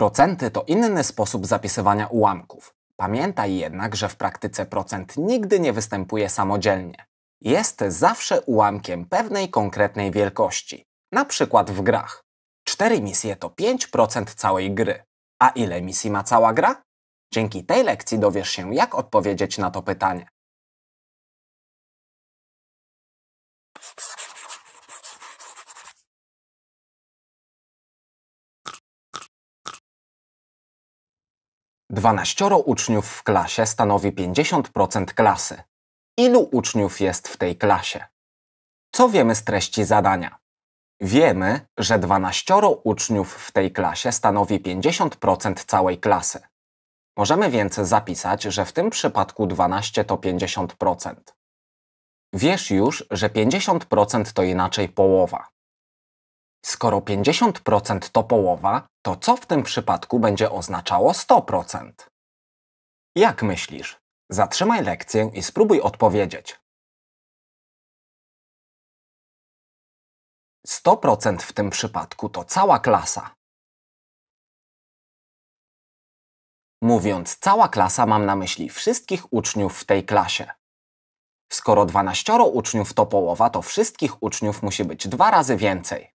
Procenty to inny sposób zapisywania ułamków. Pamiętaj jednak, że w praktyce procent nigdy nie występuje samodzielnie. Jest zawsze ułamkiem pewnej konkretnej wielkości, na przykład w grach. 4 misje to 5% całej gry. A ile misji ma cała gra? Dzięki tej lekcji dowiesz się, jak odpowiedzieć na to pytanie. 12 uczniów w klasie stanowi 50% klasy. Ilu uczniów jest w tej klasie? Co wiemy z treści zadania? Wiemy, że 12 uczniów w tej klasie stanowi 50% całej klasy. Możemy więc zapisać, że w tym przypadku 12 to 50%. Wiesz już, że 50% to inaczej połowa. Skoro 50% to połowa, to co w tym przypadku będzie oznaczało 100%? Jak myślisz? Zatrzymaj lekcję i spróbuj odpowiedzieć. 100% w tym przypadku to cała klasa. Mówiąc cała klasa, mam na myśli wszystkich uczniów w tej klasie. Skoro 12 uczniów to połowa, to wszystkich uczniów musi być dwa razy więcej.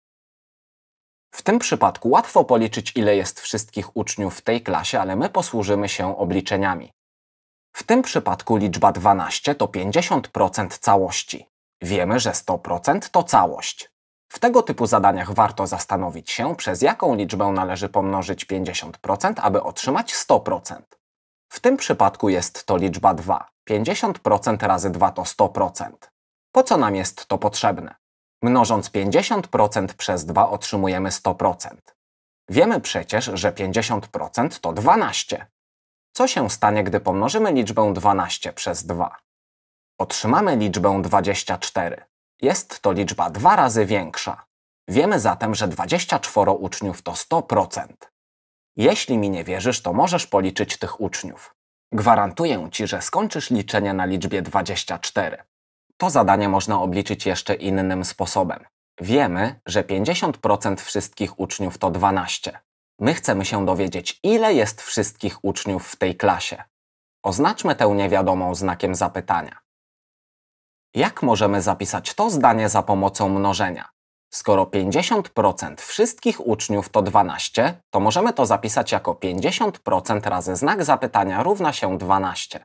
W tym przypadku łatwo policzyć, ile jest wszystkich uczniów w tej klasie, ale my posłużymy się obliczeniami. W tym przypadku liczba 12 to 50% całości. Wiemy, że 100% to całość. W tego typu zadaniach warto zastanowić się, przez jaką liczbę należy pomnożyć 50%, aby otrzymać 100%. W tym przypadku jest to liczba 2. 50% razy 2 to 100%. Po co nam jest to potrzebne? Mnożąc 50% przez 2 otrzymujemy 100%. Wiemy przecież, że 50% to 12. Co się stanie, gdy pomnożymy liczbę 12 przez 2? Otrzymamy liczbę 24. Jest to liczba dwa razy większa. Wiemy zatem, że 24 uczniów to 100%. Jeśli mi nie wierzysz, to możesz policzyć tych uczniów. Gwarantuję ci, że skończysz liczenie na liczbie 24. To zadanie można obliczyć jeszcze innym sposobem. Wiemy, że 50% wszystkich uczniów to 12. My chcemy się dowiedzieć, ile jest wszystkich uczniów w tej klasie. Oznaczmy tę niewiadomą znakiem zapytania. Jak możemy zapisać to zdanie za pomocą mnożenia? Skoro 50% wszystkich uczniów to 12, to możemy to zapisać jako 50% razy znak zapytania równa się 12.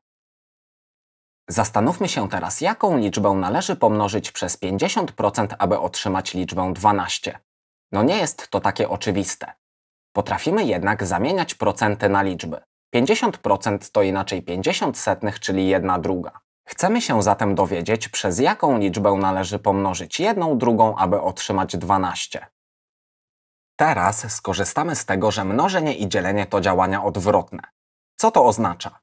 Zastanówmy się teraz, jaką liczbę należy pomnożyć przez 50%, aby otrzymać liczbę 12. No nie jest to takie oczywiste. Potrafimy jednak zamieniać procenty na liczby. 50% to inaczej 50 setnych, czyli 1 druga. Chcemy się zatem dowiedzieć, przez jaką liczbę należy pomnożyć jedną drugą, aby otrzymać 12. Teraz skorzystamy z tego, że mnożenie i dzielenie to działania odwrotne. Co to oznacza?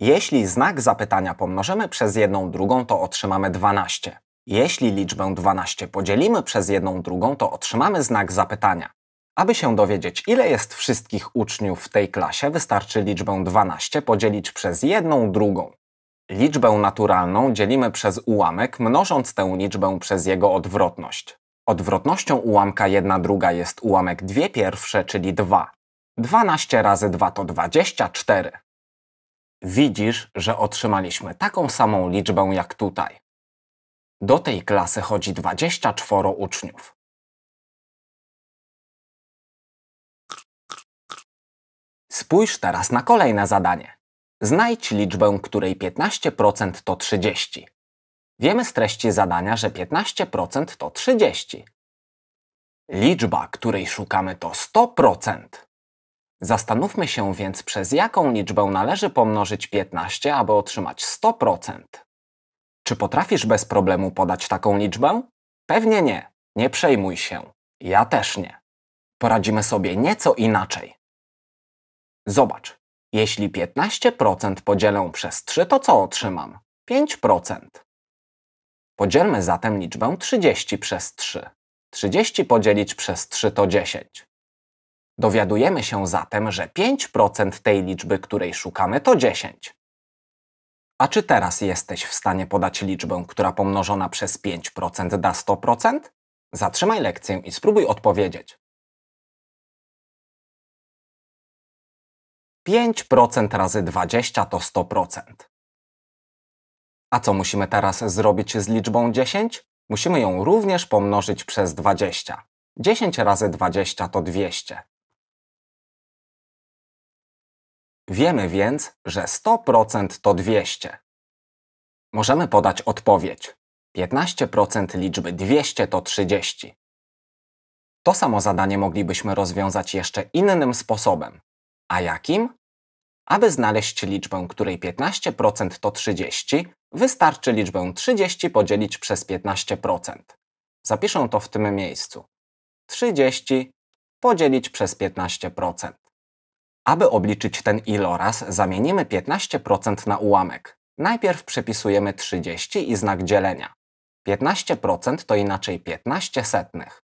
Jeśli znak zapytania pomnożymy przez jedną drugą, to otrzymamy 12. Jeśli liczbę 12 podzielimy przez jedną drugą, to otrzymamy znak zapytania. Aby się dowiedzieć, ile jest wszystkich uczniów w tej klasie, wystarczy liczbę 12 podzielić przez jedną drugą. Liczbę naturalną dzielimy przez ułamek, mnożąc tę liczbę przez jego odwrotność. Odwrotnością ułamka 1 druga jest ułamek 2 pierwsze, czyli 2. 12 razy 2 to 24 widzisz, że otrzymaliśmy taką samą liczbę jak tutaj. Do tej klasy chodzi 24 uczniów. Spójrz teraz na kolejne zadanie. Znajdź liczbę, której 15% to 30. Wiemy z treści zadania, że 15% to 30. Liczba, której szukamy to 100%. Zastanówmy się więc, przez jaką liczbę należy pomnożyć 15, aby otrzymać 100%. Czy potrafisz bez problemu podać taką liczbę? Pewnie nie. Nie przejmuj się. Ja też nie. Poradzimy sobie nieco inaczej. Zobacz. Jeśli 15% podzielę przez 3, to co otrzymam? 5%. Podzielmy zatem liczbę 30 przez 3. 30 podzielić przez 3 to 10. Dowiadujemy się zatem, że 5% tej liczby, której szukamy, to 10. A czy teraz jesteś w stanie podać liczbę, która pomnożona przez 5% da 100%? Zatrzymaj lekcję i spróbuj odpowiedzieć. 5% razy 20 to 100%. A co musimy teraz zrobić z liczbą 10? Musimy ją również pomnożyć przez 20. 10 razy 20 to 200. Wiemy więc, że 100% to 200. Możemy podać odpowiedź. 15% liczby 200 to 30. To samo zadanie moglibyśmy rozwiązać jeszcze innym sposobem. A jakim? Aby znaleźć liczbę, której 15% to 30, wystarczy liczbę 30 podzielić przez 15%. Zapiszę to w tym miejscu. 30 podzielić przez 15%. Aby obliczyć ten iloraz, zamienimy 15% na ułamek. Najpierw przepisujemy 30 i znak dzielenia. 15% to inaczej 15 setnych.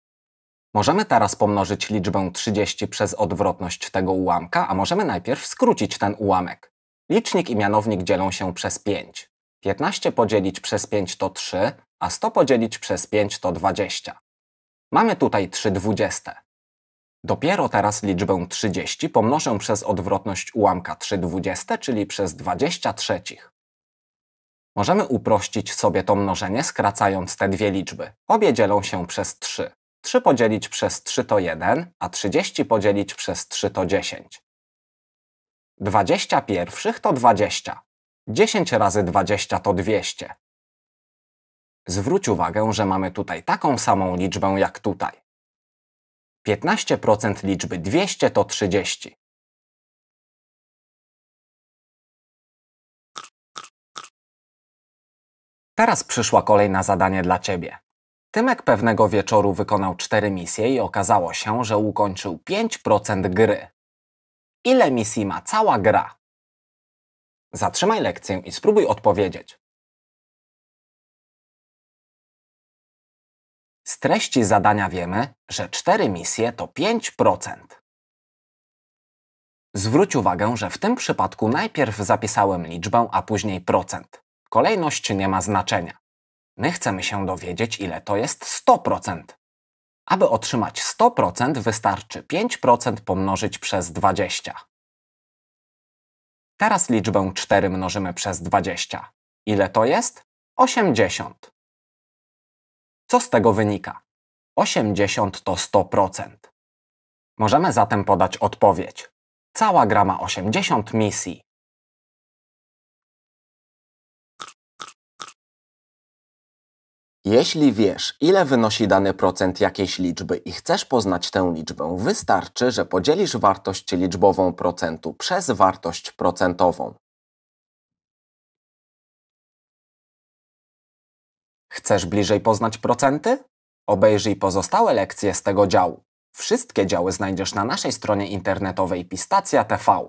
Możemy teraz pomnożyć liczbę 30 przez odwrotność tego ułamka, a możemy najpierw skrócić ten ułamek. Licznik i mianownik dzielą się przez 5. 15 podzielić przez 5 to 3, a 100 podzielić przez 5 to 20. Mamy tutaj 3 dwudzieste. Dopiero teraz liczbę 30 pomnożę przez odwrotność ułamka 3 dwudzieste, czyli przez 23. Możemy uprościć sobie to mnożenie skracając te dwie liczby. Obie dzielą się przez 3. 3 podzielić przez 3 to 1, a 30 podzielić przez 3 to 10. 20 pierwszych to 20. 10 razy 20 to 200. Zwróć uwagę, że mamy tutaj taką samą liczbę jak tutaj. 15% liczby 200 to 30. Teraz przyszła kolej na zadanie dla Ciebie. Tymek pewnego wieczoru wykonał 4 misje i okazało się, że ukończył 5% gry. Ile misji ma cała gra? Zatrzymaj lekcję i spróbuj odpowiedzieć. Z treści zadania wiemy, że 4 misje to 5%. Zwróć uwagę, że w tym przypadku najpierw zapisałem liczbę, a później procent. Kolejność nie ma znaczenia. My chcemy się dowiedzieć, ile to jest 100%. Aby otrzymać 100%, wystarczy 5% pomnożyć przez 20. Teraz liczbę 4 mnożymy przez 20. Ile to jest? 80. Co z tego wynika? 80 to 100%. Możemy zatem podać odpowiedź. Cała gra ma 80 misji. Jeśli wiesz, ile wynosi dany procent jakiejś liczby i chcesz poznać tę liczbę, wystarczy, że podzielisz wartość liczbową procentu przez wartość procentową. Chcesz bliżej poznać procenty? Obejrzyj pozostałe lekcje z tego działu. Wszystkie działy znajdziesz na naszej stronie internetowej Pistacja TV.